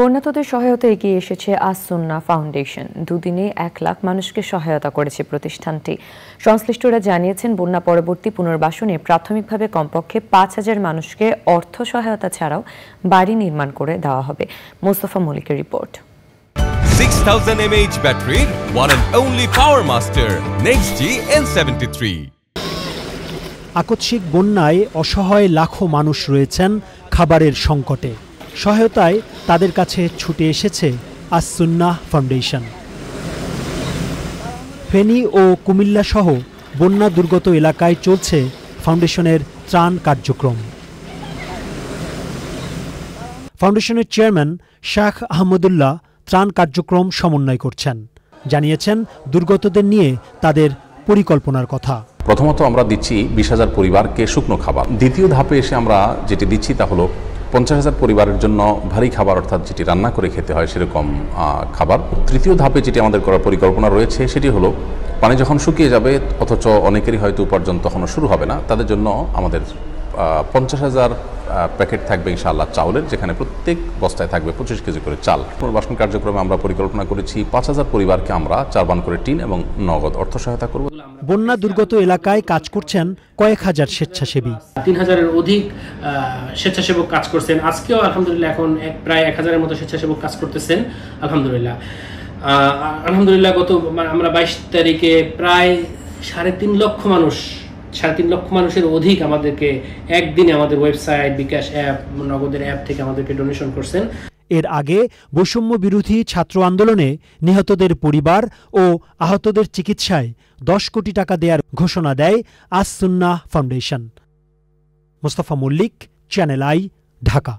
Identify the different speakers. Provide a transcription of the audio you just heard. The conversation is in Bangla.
Speaker 1: বন্যাতদের সহায়তা এগিয়ে এসেছে আসুন্না ফাউন্ডেশন দুদিনে এক লাখ মানুষকে সহায়তা করেছে প্রতিষ্ঠানটি সংশ্লিষ্টরা জানিয়েছেন বন্যা পরবর্তী পুনর্বাসনে প্রাথমিকভাবে কমপক্ষে পাঁচ হাজার মানুষকে অর্থ সহায়তা ছাড়াও বাড়ি নির্মাণ করে দেওয়া হবে মোস্তফা মলিকের রিপোর্ট আকস্মিক
Speaker 2: বন্যায় অসহায় লাখো মানুষ রয়েছেন খাবারের সংকটে সহায়তায় তাদের কাছে ছুটে এসেছে আসুন্নাহ ফাউন্ডেশন ফেনী ও কুমিল্লা সহ বন্যা দুর্গত এলাকায় চলছে ফাউন্ডেশনের ত্রাণ কার্যক্রম ফাউন্ডেশনের চেয়ারম্যান শাহ আহমদুল্লাহ ত্রাণ কার্যক্রম সমন্বয় করছেন জানিয়েছেন দুর্গতদের নিয়ে তাদের পরিকল্পনার কথা
Speaker 3: প্রথমত আমরা দিচ্ছি বিশ হাজার পরিবারকে শুকনো খাবার দ্বিতীয় ধাপে এসে আমরা যেটি দিচ্ছি তা হলো পঞ্চাশ হাজার পরিবারের জন্য ভারী খাবার অর্থাৎ যেটি রান্না করে খেতে হয় সেরকম খাবার তৃতীয় ধাপে যেটি আমাদের করার পরিকল্পনা রয়েছে সেটি হলো পানি যখন শুকিয়ে যাবে অথচ অনেকেরই হয়তো উপার্জন তখনও শুরু হবে না তাদের জন্য আমাদের পঞ্চাশ হাজার প্যাকেট থাকবে ইনশাআল্লাহ চাউলের যেখানে প্রত্যেক বস্তায় থাকবে পঁচিশ কেজি করে চাল পুনর্বাসন কার্যক্রমে আমরা পরিকল্পনা করেছি পাঁচ হাজার পরিবারকে আমরা চারবান করে টিন এবং
Speaker 2: নগদ অর্থ সহায়তা করব বন্যা দুর্গত এলাকায় কাজ করছেন কয়েক হাজার স্বেচ্ছাসেবী
Speaker 4: তিন হাজারের অধিক স্বেচ্ছাসেবক কাজ করছেন আজকেও আলহামদুলিল্লাহ এখন প্রায় এক হাজারের মতো স্বেচ্ছাসেবক কাজ করতেছেন আলহামদুলিল্লাহ আলহামদুলিল্লাহ গত মানে আমরা বাইশ তারিখে প্রায় সাড়ে তিন লক্ষ মানুষ সাড়ে তিন লক্ষ মানুষের অধিক আমাদেরকে একদিনে আমাদের ওয়েবসাইট বিকাশ অ্যাপ নগদের অ্যাপ থেকে আমাদেরকে ডোনেশন করছেন
Speaker 2: এর আগে বৈষম্য বিরোধী ছাত্র আন্দোলনে নিহতদের পরিবার ও আহতদের চিকিৎসায় দশ কোটি টাকা দেওয়ার ঘোষণা দেয় Assunnah foundation Mostafa Mallick channel I Dhaka